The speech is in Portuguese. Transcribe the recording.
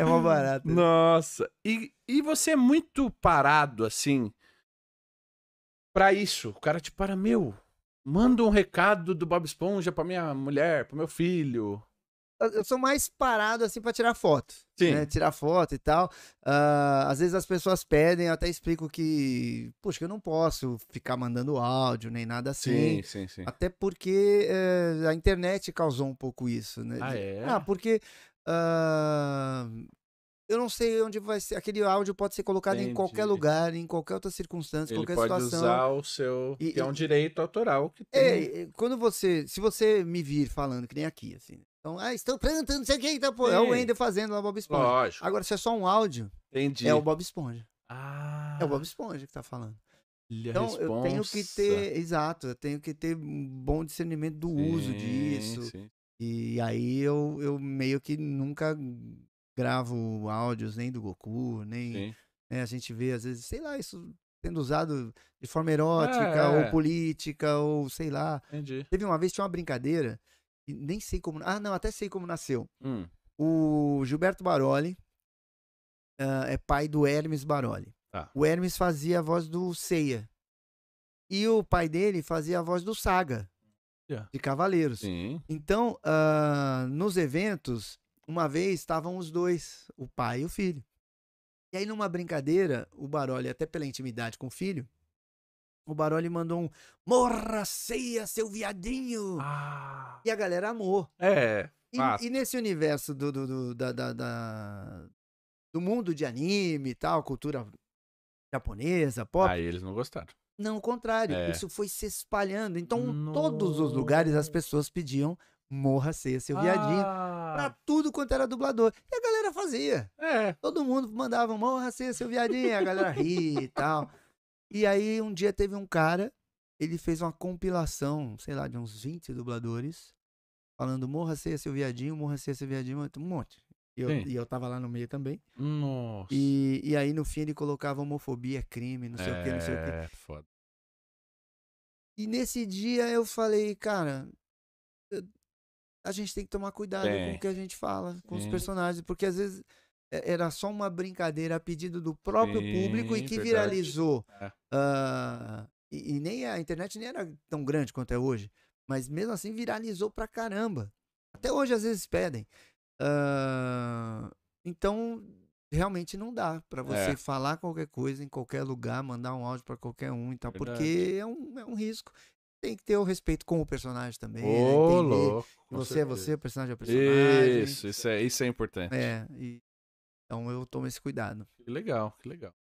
É uma barata. Nossa. E, e você é muito parado, assim, para isso. O cara te para, meu, manda um recado do Bob Esponja pra minha mulher, pro meu filho. Eu sou mais parado, assim, para tirar foto. Sim. Né? Tirar foto e tal. Uh, às vezes as pessoas pedem, eu até explico que, poxa, que eu não posso ficar mandando áudio nem nada assim. Sim, sim, sim. Até porque uh, a internet causou um pouco isso, né? Ah, é? Ah, porque ah, eu não sei onde vai ser. Aquele áudio pode ser colocado Entendi. em qualquer lugar, em qualquer outra circunstância, Ele qualquer pode situação. Usar o seu. E, é um direito autoral que é, tem. É, quando você. Se você me vir falando, que nem aqui, assim. Né? Então, ah, estou plantando, não sei o que, então, pô, é o Ender fazendo lá o Bob Esponja. Lógico. Agora, se é só um áudio, Entendi. é o Bob Esponja. Ah. É o Bob ah. Esponja que tá falando. então, eu tenho que ter, exato, eu tenho que ter um bom discernimento do sim, uso disso, sim. E aí eu, eu meio que nunca gravo áudios nem do Goku, nem. Né, a gente vê, às vezes, sei lá, isso sendo usado de forma erótica, é, ou é. política, ou sei lá. Entendi. Teve uma vez, tinha uma brincadeira, e nem sei como. Ah, não, até sei como nasceu. Hum. O Gilberto Baroli uh, é pai do Hermes Baroli. Tá. O Hermes fazia a voz do Seiya. E o pai dele fazia a voz do Saga yeah. de cavaleiros. Sim. Então, uh, nos eventos, uma vez estavam os dois, o pai e o filho. E aí, numa brincadeira, o Baroli, até pela intimidade com o filho, o Baroli mandou um Morra ceia, seu viadinho! Ah. E a galera amou. É. E, e nesse universo do, do, do da, da, da, do mundo de anime e tal, cultura japonesa, pop. Aí ah, eles não gostaram. Não, o contrário. É. Isso foi se espalhando. Então, no... todos os lugares as pessoas pediam morra ser seu viadinho ah. pra tudo quanto era dublador. E a galera fazia. É. Todo mundo mandava morra ser seu viadinho. a galera ria e tal. E aí, um dia teve um cara, ele fez uma compilação, sei lá, de uns 20 dubladores, falando morra ser seu viadinho, morra ser seu viadinho, um monte. E eu, e eu tava lá no meio também. Nossa. E, e aí, no fim, ele colocava homofobia, crime, não sei é, o que, não sei o que. É, foda. E nesse dia eu falei, cara, a gente tem que tomar cuidado é. com o que a gente fala, com Sim. os personagens, porque às vezes era só uma brincadeira a pedido do próprio Sim, público e que verdade. viralizou. É. Uh, e, e, nem a internet nem era tão grande quanto é hoje, mas mesmo assim viralizou pra caramba. Até hoje às vezes pedem. Uh, então realmente não dá para você é. falar qualquer coisa em qualquer lugar, mandar um áudio para qualquer um e tal, Verdade. porque é um, é um risco. Tem que ter o respeito com o personagem também. Né, Ô, né? louco, é você certeza. é você, o personagem é o personagem. Isso, isso é, isso é importante. É, e, então eu tomo esse cuidado. Que legal, que legal.